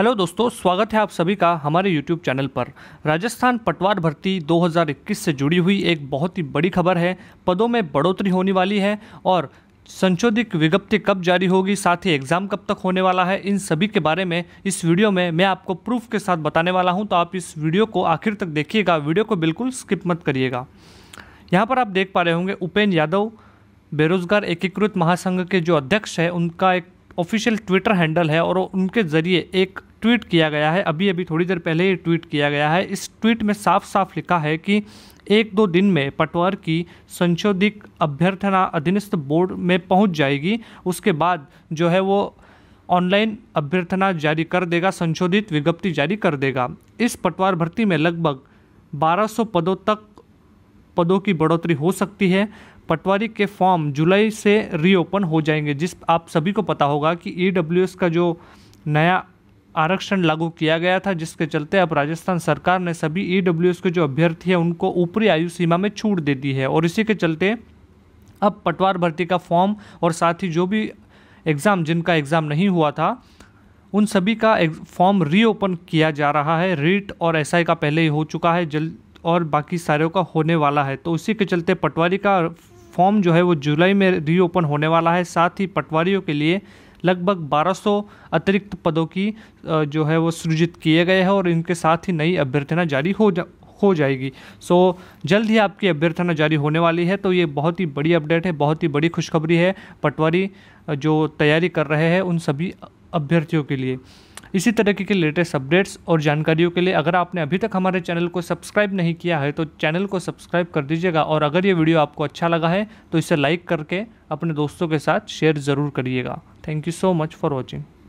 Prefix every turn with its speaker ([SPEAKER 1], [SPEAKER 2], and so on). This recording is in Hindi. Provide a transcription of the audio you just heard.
[SPEAKER 1] हेलो दोस्तों स्वागत है आप सभी का हमारे यूट्यूब चैनल पर राजस्थान पटवार भर्ती 2021 से जुड़ी हुई एक बहुत ही बड़ी खबर है पदों में बढ़ोतरी होने वाली है और संशोधित विज्ञप्ति कब जारी होगी साथ ही एग्ज़ाम कब तक होने वाला है इन सभी के बारे में इस वीडियो में मैं आपको प्रूफ के साथ बताने वाला हूँ तो आप इस वीडियो को आखिर तक देखिएगा वीडियो को बिल्कुल स्किप मत करिएगा यहाँ पर आप देख पा रहे होंगे उपेन्द्र यादव बेरोजगार एकीकृत महासंघ के जो अध्यक्ष है उनका एक ऑफिशियल ट्विटर हैंडल है और उनके ज़रिए एक ट्वीट किया गया है अभी अभी थोड़ी देर पहले ये ट्वीट किया गया है इस ट्वीट में साफ साफ लिखा है कि एक दो दिन में पटवार की संशोधित अभ्यर्थना अधीनस्थ बोर्ड में पहुंच जाएगी उसके बाद जो है वो ऑनलाइन अभ्यर्थना जारी कर देगा संशोधित विज्ञप्ति जारी कर देगा इस पटवार भर्ती में लगभग 1200 पदों तक पदों की बढ़ोतरी हो सकती है पटवारी के फॉर्म जुलाई से रीओपन हो जाएंगे जिस आप सभी को पता होगा कि ई का जो नया आरक्षण लागू किया गया था जिसके चलते अब राजस्थान सरकार ने सभी ई e के जो अभ्यर्थी हैं उनको ऊपरी आयु सीमा में छूट दे दी है और इसी के चलते अब पटवार भर्ती का फॉर्म और साथ ही जो भी एग्ज़ाम जिनका एग्ज़ाम नहीं हुआ था उन सभी का फॉर्म रीओपन किया जा रहा है रीट और एस का पहले ही हो चुका है जल्द और बाकी सारों का होने वाला है तो उसी के चलते पटवारी का फॉर्म जो है वो जुलाई में रीओपन होने वाला है साथ ही पटवारियों के लिए लगभग 1200 अतिरिक्त पदों की जो है वो सृजित किए गए हैं और इनके साथ ही नई अभ्यर्थना जारी हो जा हो जाएगी सो so, जल्द ही आपकी अभ्यर्थना जारी होने वाली है तो ये बहुत ही बड़ी अपडेट है बहुत ही बड़ी खुशखबरी है पटवारी जो तैयारी कर रहे हैं उन सभी अभ्यर्थियों के लिए इसी तरीके के लेटेस्ट अपडेट्स और जानकारियों के लिए अगर आपने अभी तक हमारे चैनल को सब्सक्राइब नहीं किया है तो चैनल को सब्सक्राइब कर दीजिएगा और अगर ये वीडियो आपको अच्छा लगा है तो इसे लाइक करके अपने दोस्तों के साथ शेयर ज़रूर करिएगा thank you so much for watching